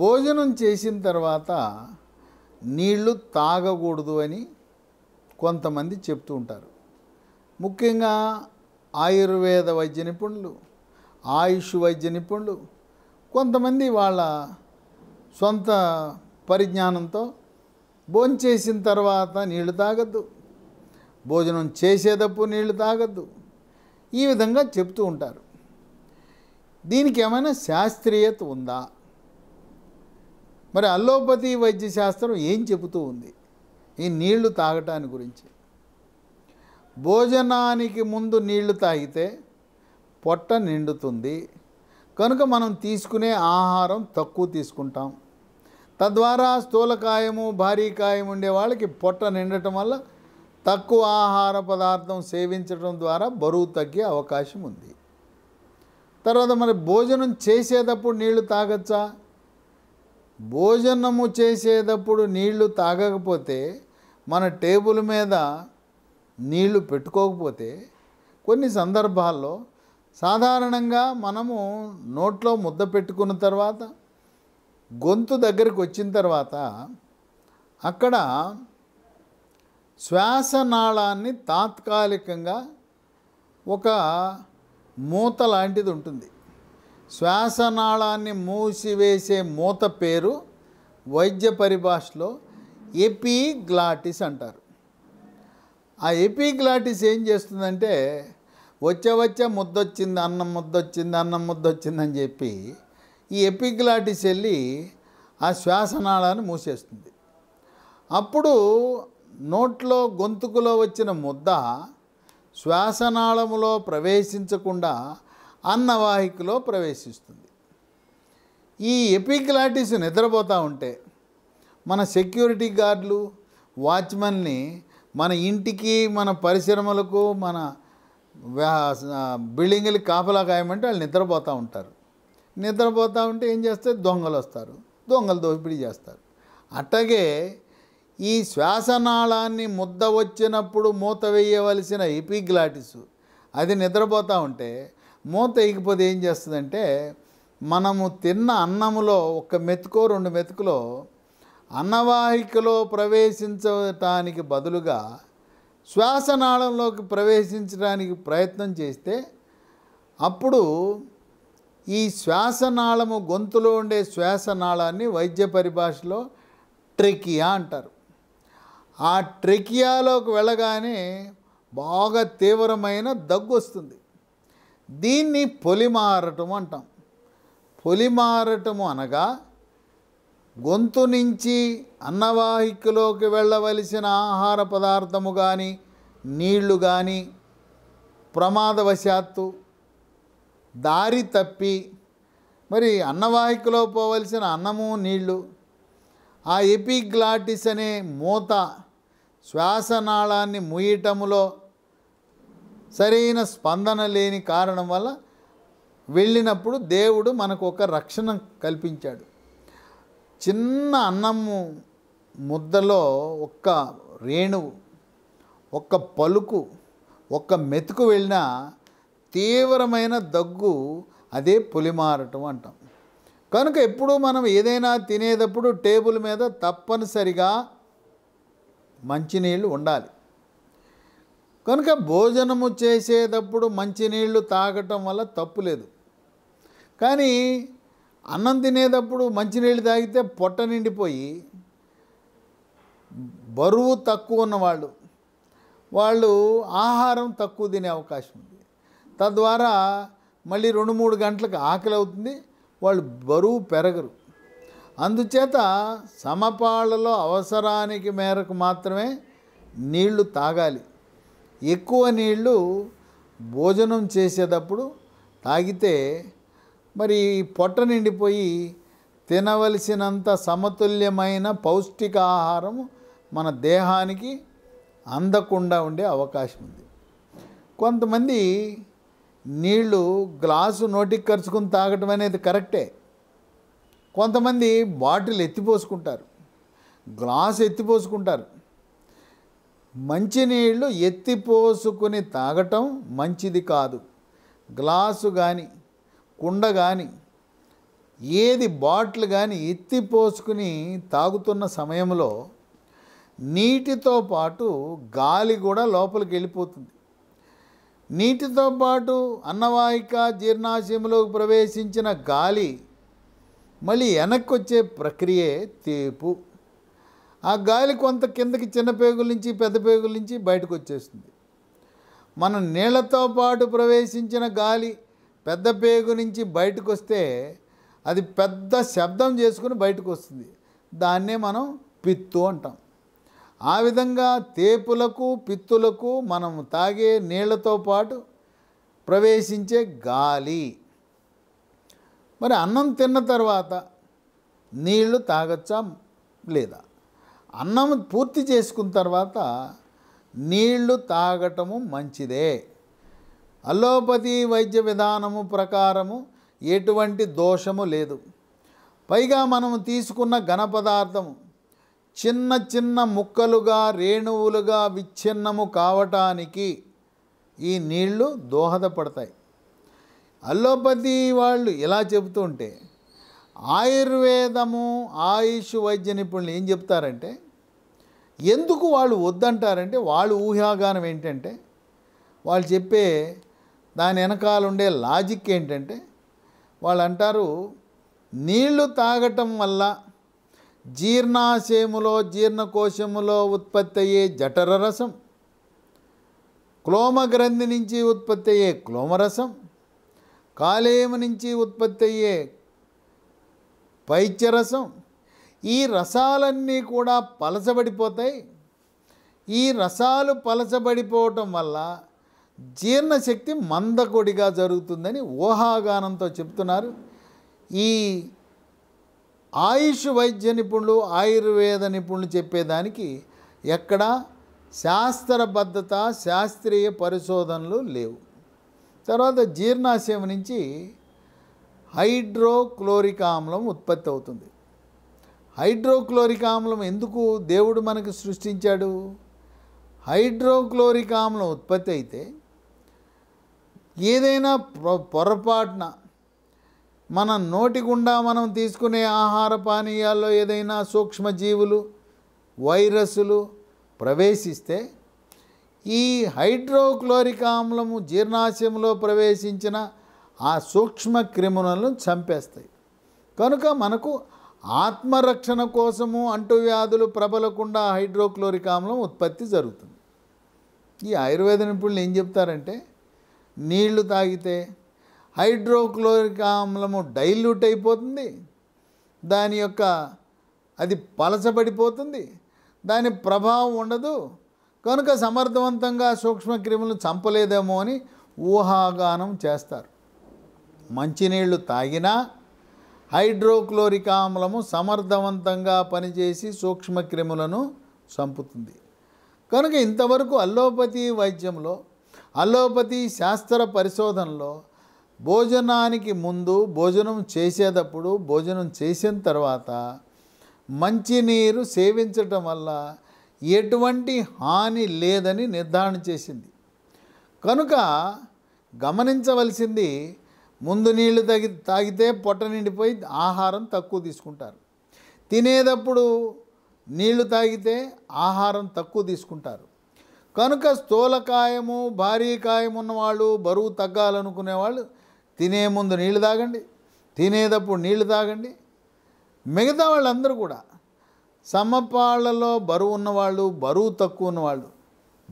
భోజనం చేసిన తర్వాత నీళ్లు తాగకూడదు అని కొంతమంది చెప్తూ ఉంటారు ముఖ్యంగా ఆయుర్వేద వైద్య నిపుణులు ఆయుష్ వైద్య నిపుణులు కొంతమంది వాళ్ళ సొంత పరిజ్ఞానంతో భోంచేసిన తర్వాత నీళ్లు తాగద్దు భోజనం చేసేటప్పుడు నీళ్లు తాగద్దు ఈ విధంగా చెప్తూ ఉంటారు దీనికి ఏమైనా శాస్త్రీయత ఉందా మరి అల్లోపతి వైద్య శాస్త్రం ఏం చెబుతూ ఉంది ఈ నీళ్లు తాగటాని గురించి భోజనానికి ముందు నీళ్లు తాగితే పొట్ట నిండుతుంది కనుక మనం తీసుకునే ఆహారం తక్కువ తీసుకుంటాం తద్వారా స్థూలకాయము భారీ కాయం ఉండే వాళ్ళకి పొట్ట నిండటం వల్ల తక్కువ ఆహార పదార్థం సేవించడం ద్వారా బరువు తగ్గే అవకాశం ఉంది తర్వాత మరి భోజనం చేసేటప్పుడు నీళ్లు తాగచ్చా భోజనము చేసేటప్పుడు నీళ్లు తాగకపోతే మన టేబుల్ మీద నీళ్లు పెట్టుకోకపోతే కొన్ని సందర్భాల్లో సాధారణంగా మనము నోట్లో ముద్ద పెట్టుకున్న తర్వాత గొంతు దగ్గరికి వచ్చిన తర్వాత అక్కడ శ్వాసనాళాన్ని తాత్కాలికంగా ఒక మూత లాంటిది ఉంటుంది శ్వాసనాళాన్ని మూసివేసే మూత పేరు వైద్య పరిభాషలో ఎపిగ్లాటిస్ అంటారు ఆ ఎపిగ్లాటిస్ ఏం చేస్తుందంటే వచ్చే వచ్చే ముద్దొచ్చింది అన్నం ముద్దొచ్చింది అన్నం ముద్దొచ్చిందని చెప్పి ఈ ఎపిగ్లాటిస్ వెళ్ళి ఆ శ్వాసనాళాన్ని మూసేస్తుంది అప్పుడు నోట్లో గొంతుకులో వచ్చిన ముద్ద శ్వాసనాళములో ప్రవేశించకుండా అన్నవాహికలో ప్రవేశిస్తుంది ఈ ఎపిక్లాటిస్ నిద్రపోతూ ఉంటే మన సెక్యూరిటీ గార్డులు వాచ్మెన్ని మన ఇంటికి మన పరిశ్రమలకు మన బిల్డింగులు కాపలా కాయమంటే వాళ్ళు నిద్రపోతూ ఉంటారు నిద్రపోతూ ఉంటే ఏం చేస్తే దొంగలు వస్తారు దొంగలు దోపిడీ చేస్తారు అట్లాగే ఈ శ్వాసనాళాన్ని ముద్ద వచ్చినప్పుడు మూత వేయవలసిన ఎపిగ్లాటిస్ అది నిద్రపోతూ ఉంటే మూత ఎగిపోతే ఏం చేస్తుందంటే మనము తిన్న అన్నములో ఒక మెతుకో రెండు మెతుకులో అన్నవాహికలో ప్రవేశించటానికి బదులుగా శ్వాసనాళంలోకి ప్రవేశించడానికి ప్రయత్నం చేస్తే అప్పుడు ఈ శ్వాసనాళము గొంతులో ఉండే శ్వాసనాళాన్ని వైద్య పరిభాషలో ట్రెకియా అంటారు ఆ ట్రెకియాలోకి వెళ్ళగానే బాగా తీవ్రమైన దగ్గు వస్తుంది దీన్ని పొలిమారటము అంటాం పొలిమారటము అనగా గొంతు నుంచి అన్నవాహికలోకి వెళ్ళవలసిన ఆహార పదార్థము కానీ నీళ్లు కానీ ప్రమాదవశాత్తు దారి తప్పి మరి అన్నవాహికలో పోవలసిన అన్నము నీళ్లు ఆ ఎపిగ్లాటిస్ అనే మూత శ్వాసనాళాన్ని ముయ్యటములో సరైన స్పందన లేని కారణం వల్ల వెళ్ళినప్పుడు దేవుడు మనకు ఒక రక్షణ కల్పించాడు చిన్న అన్నము ముద్దలో ఒక్క రేణువు ఒక్క పలుకు ఒక్క మెతుకు వెళ్ళినా తీవ్రమైన దగ్గు అదే పులిమారటం అంటాం కనుక ఎప్పుడు మనం ఏదైనా తినేటప్పుడు టేబుల్ మీద తప్పనిసరిగా మంచినీళ్ళు ఉండాలి కనుక భోజనము చేసేటప్పుడు మంచినీళ్ళు తాగటం వల్ల తప్పు లేదు కానీ అన్నం తినేటప్పుడు మంచినీళ్ళు తాగితే పొట్ట నిండిపోయి బరువు తక్కువ ఉన్నవాళ్ళు వాళ్ళు ఆహారం తక్కువ తినే అవకాశం ఉంది తద్వారా మళ్ళీ రెండు మూడు గంటలకు ఆకలి అవుతుంది వాళ్ళు బరువు పెరగరు అందుచేత సమపాళ్ళలో అవసరానికి మేరకు మాత్రమే నీళ్లు తాగాలి ఎక్కువ నీళ్ళు భోజనం చేసేటప్పుడు తాగితే మరి పొట్ట నిండిపోయి తినవలసినంత సమతుల్యమైన పౌష్టికాహారం మన దేహానికి అందకుండా ఉండే అవకాశం ఉంది కొంతమంది నీళ్లు గ్లాసు నోటికి ఖర్చుకుని తాగటం అనేది కరెక్టే కొంతమంది బాటిల్ ఎత్తిపోసుకుంటారు గ్లాస్ ఎత్తిపోసుకుంటారు మంచినీళ్లు ఎత్తిపోసుకుని తాగటం మంచిది కాదు గ్లాసు కానీ కుండ కానీ ఏది బాటిల్ కానీ ఎత్తిపోసుకుని తాగుతున్న సమయంలో నీటితో పాటు గాలి కూడా లోపలికి వెళ్ళిపోతుంది నీటితో పాటు అన్నవాహిక జీర్ణాశయంలోకి ప్రవేశించిన గాలి మళ్ళీ వెనక్కి వచ్చే ప్రక్రియే తేపు ఆ గాలి కొంత కిందకి చిన్న పేగుల నుంచి పెద్ద పేగుల నుంచి బయటకు వచ్చేస్తుంది మనం నీళ్లతో పాటు ప్రవేశించిన గాలి పెద్ద పేగు నుంచి బయటకు వస్తే అది పెద్ద శబ్దం చేసుకుని బయటకు వస్తుంది దాన్నే మనం పిత్తు అంటాం ఆ విధంగా తేపులకు పిత్తులకు మనం తాగే నీళ్లతో పాటు ప్రవేశించే గాలి మరి అన్నం తిన్న తర్వాత నీళ్లు తాగచ్చా లేదా అన్నం పూర్తి చేసుకున్న తర్వాత నీళ్లు తాగటము మంచిదే అల్లోపతి వైద్య విధానము ప్రకారము ఎటువంటి దోషము లేదు పైగా మనము తీసుకున్న ఘన పదార్థము చిన్న చిన్న ముక్కలుగా రేణువులుగా విచ్ఛిన్నము కావటానికి ఈ నీళ్లు దోహదపడతాయి అల్లోపతి వాళ్ళు ఇలా చెబుతుంటే ఆయుర్వేదము ఆయుష్ వైద్య నిపుణులు ఏం చెప్తారంటే ఎందుకు వాళ్ళు వద్దంటారంటే వాళ్ళు ఊహాగానం ఏంటంటే వాళ్ళు చెప్పే దాని వెనకాల ఉండే లాజిక్ ఏంటంటే వాళ్ళు అంటారు నీళ్లు తాగటం వల్ల జీర్ణాశయములో జీర్ణకోశములో ఉత్పత్తి అయ్యే జఠర రసం క్లోమగ్రంథి నుంచి ఉత్పత్తి అయ్యే క్లోమరసం కాలేయము నుంచి ఉత్పత్తి అయ్యే పైత్యరసం ఈ రసాలన్నీ కూడా పలచబడిపోతాయి ఈ రసాలు పలచబడిపోవటం వల్ల జీర్ణశక్తి మందకొడిగా జరుగుతుందని ఊహాగానంతో చెప్తున్నారు ఈ ఆయుష్ వైద్య నిపుణులు ఆయుర్వేద నిపుణులు చెప్పేదానికి ఎక్కడ శాస్త్రబద్ధత శాస్త్రీయ పరిశోధనలు లేవు తర్వాత జీర్ణాశయం నుంచి హైడ్రోక్లోరిక్ ఆమ్లం ఉత్పత్తి అవుతుంది హైడ్రోక్లోరిక్ ఆమ్లం ఎందుకు దేవుడు మనకు సృష్టించాడు హైడ్రోక్లోరిక్ ఆమ్లం ఉత్పత్తి అయితే ఏదైనా పొరపాటున మన నోటి గుండా మనం తీసుకునే ఆహార పానీయాల్లో ఏదైనా సూక్ష్మజీవులు వైరస్లు ప్రవేశిస్తే ఈ హైడ్రోక్లోరిక్ ఆమ్లము జీర్ణాశయంలో ప్రవేశించిన ఆ సూక్ష్మ క్రిములను చంపేస్తాయి కనుక మనకు ఆత్మరక్షణ కోసము అంటువ్యాధులు ప్రబలకుండా హైడ్రోక్లోరిక్ ఆమ్లం ఉత్పత్తి జరుగుతుంది ఈ ఆయుర్వేద నిపుణులు ఏం చెప్తారంటే నీళ్లు తాగితే హైడ్రోక్లోరిక్ ఆమ్లము డైల్యూట్ అయిపోతుంది దాని యొక్క అది పలచబడిపోతుంది దాని ప్రభావం ఉండదు కనుక సమర్థవంతంగా సూక్ష్మక్రిములు చంపలేదేమో అని ఊహాగానం చేస్తారు మంచినీళ్లు తాగినా హైడ్రోక్లోరిక్ ఆమ్లము సమర్థవంతంగా పనిచేసి సూక్ష్మక్రిములను చంపుతుంది కనుక ఇంతవరకు అల్లోపతి వైద్యంలో అల్లోపతి శాస్త్ర పరిశోధనలో భోజనానికి ముందు భోజనం చేసేటప్పుడు భోజనం చేసిన తర్వాత మంచినీరు సేవించటం వల్ల ఎటువంటి హాని లేదని నిర్ధారణ చేసింది కనుక గమనించవలసింది ముందు నీళ్లు తగి తాగితే పొట్ట నిండిపోయి ఆహారం తక్కువ తీసుకుంటారు తినేటప్పుడు నీళ్లు తాగితే ఆహారం తక్కువ తీసుకుంటారు కనుక స్థూలకాయము భారీ కాయం ఉన్నవాళ్ళు బరువు తగ్గాలనుకునే వాళ్ళు తినే ముందు నీళ్లు తాగండి తినేటప్పుడు నీళ్లు తాగండి మిగతా వాళ్ళందరూ కూడా సమపాళ్లలో బరువు ఉన్నవాళ్ళు బరువు తక్కువ ఉన్నవాళ్ళు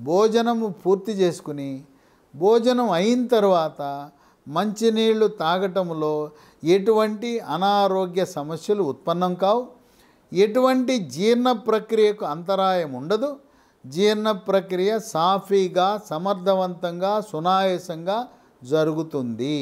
భోజనము పూర్తి చేసుకుని భోజనం అయిన తర్వాత మంచినీళ్లు తాగటంలో ఎటువంటి అనారోగ్య సమస్యలు ఉత్పన్నం కావు ఎటువంటి జీర్ణ ప్రక్రియకు అంతరాయం ఉండదు జీర్ణ ప్రక్రియ సాఫీగా సమర్థవంతంగా సునాయాసంగా జరుగుతుంది